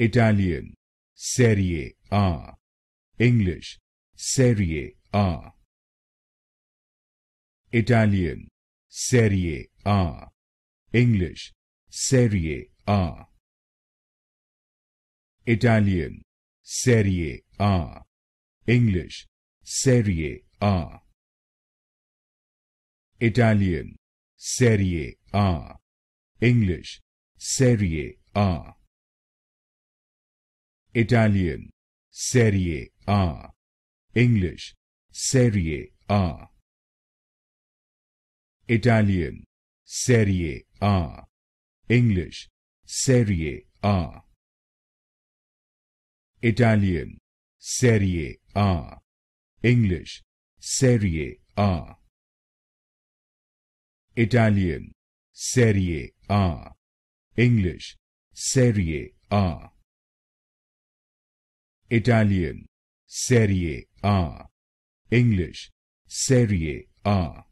Italian Serie A English Serie A Italian Serie A English Serie A Italian Serie A English Serie A Italian Serie A English Serie A Italian Serie A English Serie A Italian Serie A English Serie A Italian Serie A English Serie A Italian Serie A English Serie A Italian Serie A English Serie A